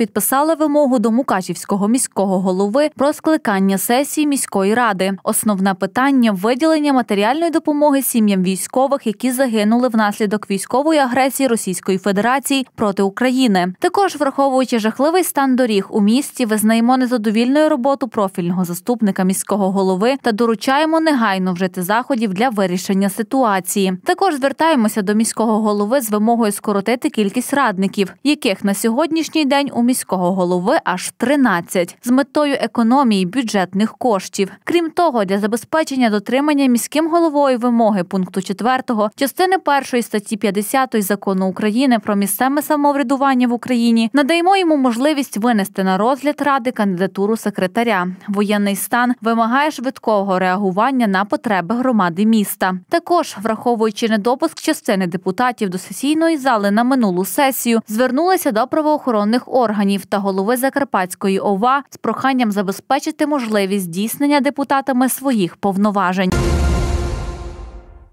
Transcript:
підписали вимогу до Мукачівського міського голови про скликання сесії міської ради. Основне питання виділення матеріальної допомоги сім'ям військових, які загинули внаслідок військової агресії Російської Федерації проти України. Також враховуючи жахливий стан доріг у місті, визнаємо незадовільною роботу профільного заступника міського голови та доручаємо негайно вжити заходів для вирішення ситуації. Також звертаємося до міського голови з вимогою скоротити кількість радників, яких на сьогоднішній день у міського голови аж 13 з метою економії бюджетних коштів. Крім того, для забезпечення дотримання міським головою вимоги пункту 4 частини 1 статті 50 закону України про місцеве самоврядування в Україні надаємо йому можливість винести на розгляд ради кандидатуру секретаря. Воєнний стан вимагає швидкого реагування на потреби громади міста. Також, враховуючи недопуск частини депутатів до сесійної зали на минулу сесію, звернулися до правоохоронних органів органів та голови Закарпатської ОВА з проханням забезпечити можливість здійснення депутатами своїх повноважень.